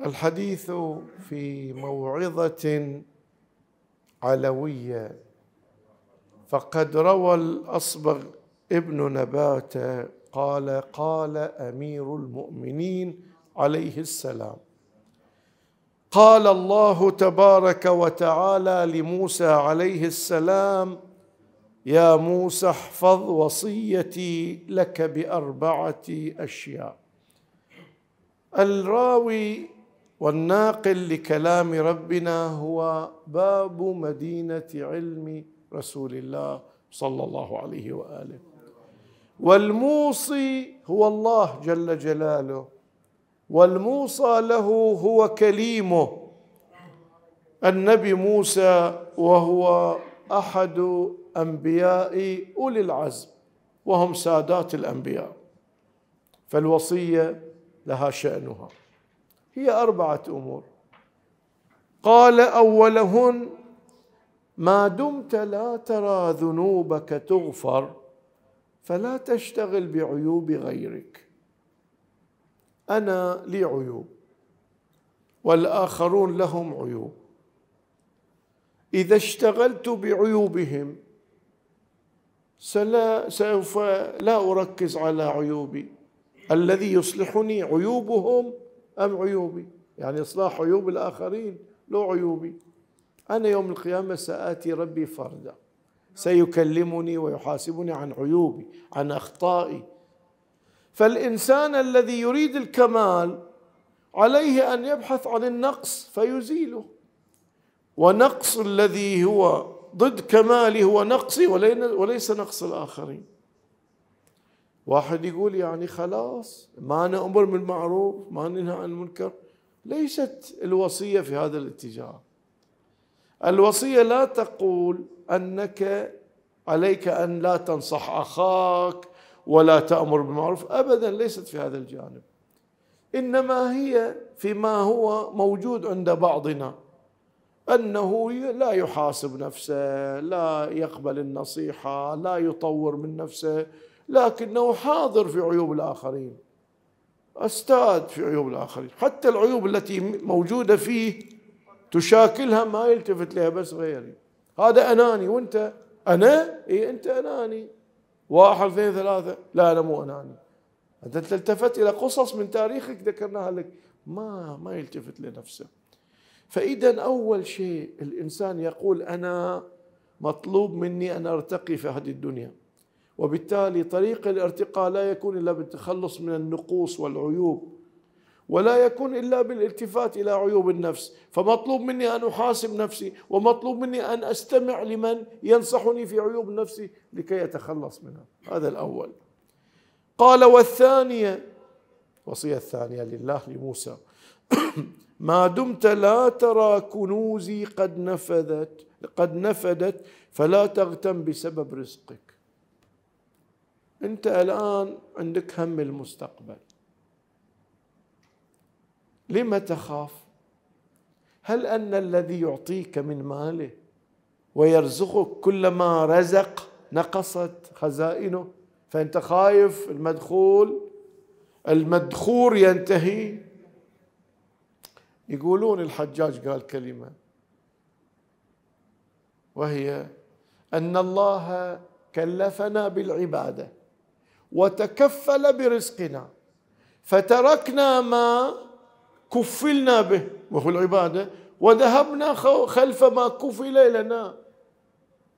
الحديث في موعظة علوية فقد روى الأصبغ ابن نبات قال قال أمير المؤمنين عليه السلام قال الله تبارك وتعالى لموسى عليه السلام يا موسى احفظ وصيتي لك بأربعة أشياء الراوي والناقل لكلام ربنا هو باب مدينه علم رسول الله صلى الله عليه واله والموصي هو الله جل جلاله والموصى له هو كليمه النبي موسى وهو احد انبياء اولي العزم وهم سادات الانبياء فالوصيه لها شانها هي أربعة أمور قال أولهن ما دمت لا ترى ذنوبك تغفر فلا تشتغل بعيوب غيرك أنا لي عيوب والآخرون لهم عيوب إذا اشتغلت بعيوبهم سلا سوف لا أركز على عيوبي الذي يصلحني عيوبهم أم عيوبي يعني إصلاح عيوب الآخرين لو عيوبي أنا يوم القيامة سآتي ربي فردا سيكلمني ويحاسبني عن عيوبي عن أخطائي فالإنسان الذي يريد الكمال عليه أن يبحث عن النقص فيزيله ونقص الذي هو ضد كمالي هو نقصي وليس نقص الآخرين واحد يقول يعني خلاص ما نأمر بالمعروف ما ننهى عن المنكر ليست الوصية في هذا الاتجاه الوصية لا تقول أنك عليك أن لا تنصح أخاك ولا تأمر بالمعروف أبدا ليست في هذا الجانب إنما هي فيما هو موجود عند بعضنا أنه لا يحاسب نفسه لا يقبل النصيحة لا يطور من نفسه لكنه حاضر في عيوب الآخرين أستاذ في عيوب الآخرين حتى العيوب التي موجودة فيه تشاكلها ما يلتفت لها بس غيري هذا أناني وأنت أنا إيه أنت أناني واحد اثنين ثلاثة لا أنا مو أناني أنت تلتفت إلى قصص من تاريخك ذكرناها لك ما ما يلتفت لنفسه فإذا أول شيء الإنسان يقول أنا مطلوب مني أن أرتقي في هذه الدنيا وبالتالي طريق الارتقاء لا يكون إلا بالتخلص من النقوص والعيوب ولا يكون إلا بالالتفات إلى عيوب النفس فمطلوب مني أن أحاسب نفسي ومطلوب مني أن أستمع لمن ينصحني في عيوب نفسي لكي أتخلص منها هذا الأول قال والثانية وصية الثانية لله لموسى ما دمت لا ترى كنوزي قد نفذت قد نفدت فلا تغتم بسبب رزقك انت الان عندك هم المستقبل لم تخاف هل ان الذي يعطيك من ماله ويرزقك كلما رزق نقصت خزائنه فانت خايف المدخول المدخور ينتهي يقولون الحجاج قال كلمه وهي ان الله كلفنا بالعباده وتكفل برزقنا فتركنا ما كفلنا به وهو العبادة وذهبنا خلف ما كفل لنا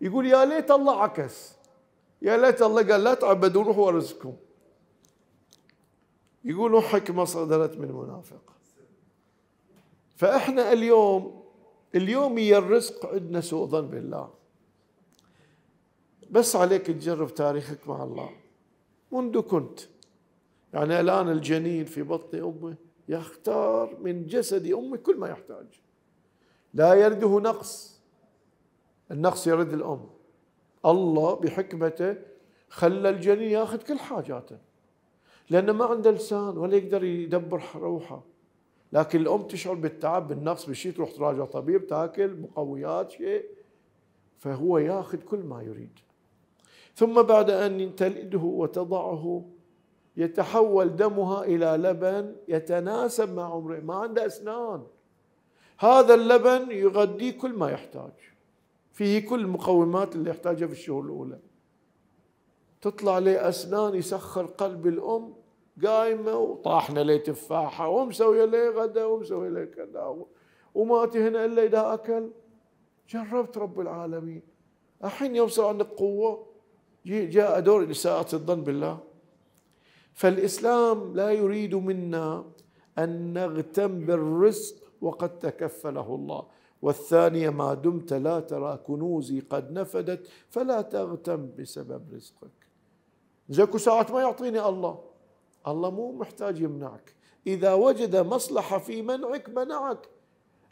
يقول يا ليت الله عكس يا ليت الله قال لا تعبدوا روحوا رزقكم يقولوا حكمة صدرت من منافق فإحنا اليوم اليوم هي الرزق عندنا سوء ظن بالله بس عليك تجرب تاريخك مع الله منذ كنت يعني الآن الجنين في بطن أمه يختار من جسد أمه كل ما يحتاج لا يرده نقص النقص يرد الأم الله بحكمته خلى الجنين ياخذ كل حاجاته لأنه ما عنده لسان ولا يقدر يدبر روحه لكن الأم تشعر بالتعب بالنقص بالشيء تروح تراجع طبيب تاكل مقويات شيء فهو ياخذ كل ما يريد ثم بعد أن تلده وتضعه يتحول دمها إلى لبن يتناسب مع عمره ما عنده أسنان هذا اللبن يغذيه كل ما يحتاج فيه كل المقومات اللي يحتاجها في الشهور الأولى تطلع له أسنان يسخر قلب الأم قايمة وطاحنا له تفاحة ومسوية له غدا ومسوية له كذا وما تهنا إلا إذا أكل جربت رب العالمين الحين يوم صار عندك قوة جاء دور إساءة الظن بالله فالإسلام لا يريد منا أن نغتم بالرزق وقد تكفله الله والثانية ما دمت لا ترى كنوزي قد نفدت فلا تغتم بسبب رزقك زكو ساعات ما يعطيني الله الله مو محتاج يمنعك إذا وجد مصلحة في منعك منعك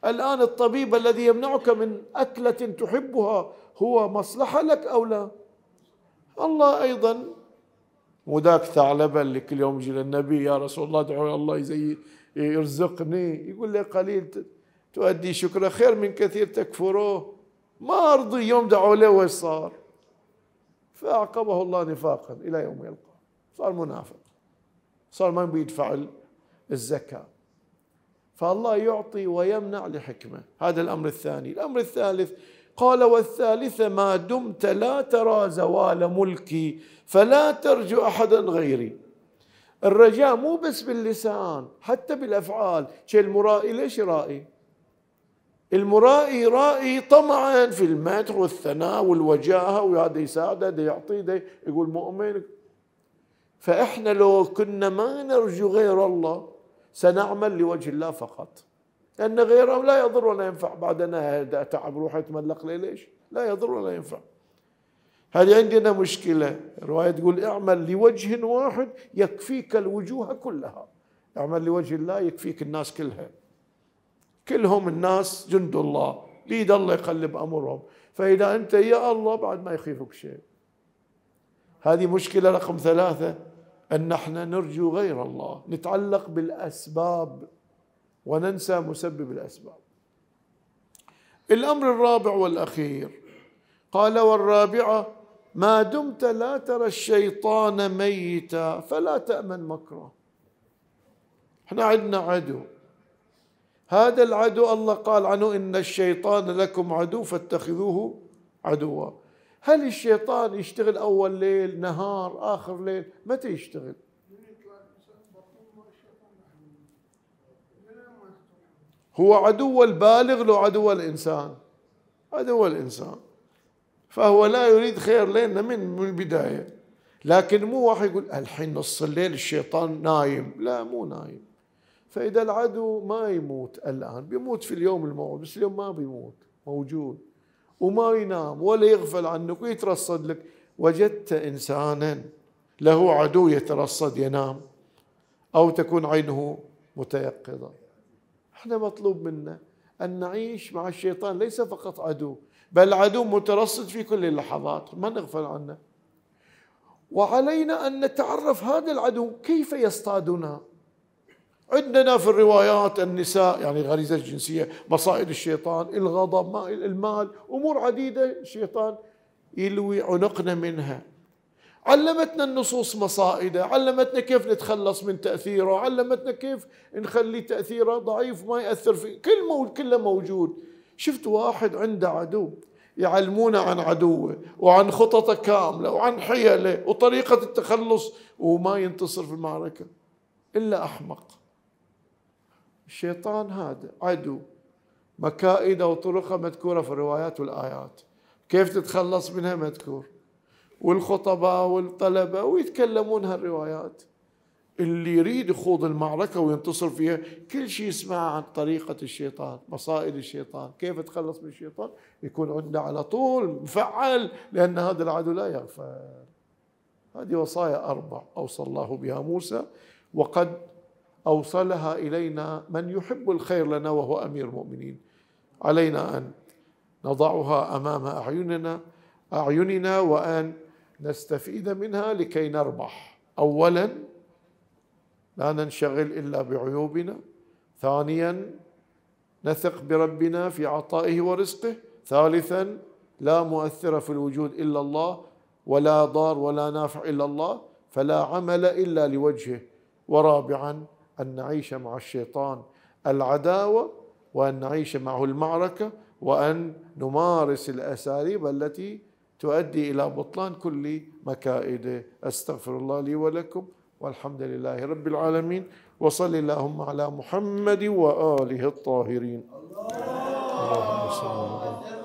الآن الطبيب الذي يمنعك من أكلة تحبها هو مصلحة لك أو لا؟ الله أيضا وذاك ثعلبة اللي كل يوم يجي للنبي يا رسول الله ادعو الله يزي يرزقني يقول له قليل تؤدي شكره خير من كثير تكفروه ما أرضي يوم دعوا له وش صار فأعقبه الله نفاقا إلى يوم يلقى صار منافق صار ما بيدفع الزكاة فالله يعطي ويمنع لحكمة هذا الأمر الثاني الأمر الثالث قال والثالثة ما دمت لا ترى زوال ملكي فلا ترجو أحدا غيري الرجاء مو بس باللسان حتى بالأفعال شيء المرائي ليش رائي المرائي رائي طمعا في المدح والثناء والوجاهة وهذا يساعده ده يعطيه ده يقول مؤمن فإحنا لو كنا ما نرجو غير الله سنعمل لوجه الله فقط لأن غيرهم لا يضر ولا ينفع بعد أنا أتعب روحي أتملق ليه ليش لا يضر ولا ينفع هذه عندنا مشكلة الرواية تقول اعمل لوجه واحد يكفيك الوجوه كلها اعمل لوجه الله يكفيك الناس كلها كلهم الناس جند الله بيد الله يقلب أمرهم فإذا أنت يا الله بعد ما يخيفك شيء هذه مشكلة رقم ثلاثة أن احنا نرجو غير الله نتعلق بالأسباب وننسى مسبب الاسباب الامر الرابع والاخير قال والرابعه ما دمت لا ترى الشيطان ميتا فلا تامن مكره احنا عندنا عدو هذا العدو الله قال عنه ان الشيطان لكم عدو فاتخذوه عدوا هل الشيطان يشتغل اول ليل نهار اخر ليل متى يشتغل هو عدو البالغ لو عدو الإنسان عدو الإنسان فهو لا يريد خير لنا من البداية لكن مو واحد يقول الحين نص الليل الشيطان نايم لا مو نايم فإذا العدو ما يموت الآن بيموت في اليوم الموعود بس اليوم ما بيموت موجود وما ينام ولا يغفل عنك ويترصد لك وجدت إنسانا له عدو يترصد ينام أو تكون عينه متيقظة احنا مطلوب منا أن نعيش مع الشيطان ليس فقط عدو بل عدو مترصد في كل اللحظات ما نغفل عنه وعلينا أن نتعرف هذا العدو كيف يصطادنا عندنا في الروايات النساء يعني غريزة الجنسية مصائد الشيطان الغضب المال أمور عديدة الشيطان يلوي عنقنا منها علمتنا النصوص مصائده علمتنا كيف نتخلص من تأثيره علمتنا كيف نخلي تأثيره ضعيف ما يأثر في كل مول كله موجود شفت واحد عنده عدو يعلمونا عن عدوه وعن خططه كامله وعن حيله وطريقه التخلص وما ينتصر في المعركه الا احمق الشيطان هذا عدو مكائده وطرقه مذكوره في الروايات والايات كيف تتخلص منها مذكور والخطباء والطلبة ويتكلمون هالروايات اللي يريد يخوض المعركة وينتصر فيها كل شيء يسمع عن طريقة الشيطان مصائد الشيطان كيف تخلص من الشيطان يكون عنده على طول مفعل لأن هذا العدو لا يغفل هذه وصايا أربع أوصى الله بها موسى وقد أوصلها إلينا من يحب الخير لنا وهو أمير المؤمنين علينا أن نضعها أمام أعيننا أعيننا وأن نستفيد منها لكي نربح اولا لا ننشغل الا بعيوبنا ثانيا نثق بربنا في عطائه ورزقه ثالثا لا مؤثر في الوجود الا الله ولا ضار ولا نافع الا الله فلا عمل الا لوجهه ورابعا ان نعيش مع الشيطان العداوه وان نعيش معه المعركه وان نمارس الاساليب التي تؤدي الى بطلان كل مكائده استغفر الله لي ولكم والحمد لله رب العالمين وصل اللهم على محمد واله الطاهرين اللهم صل على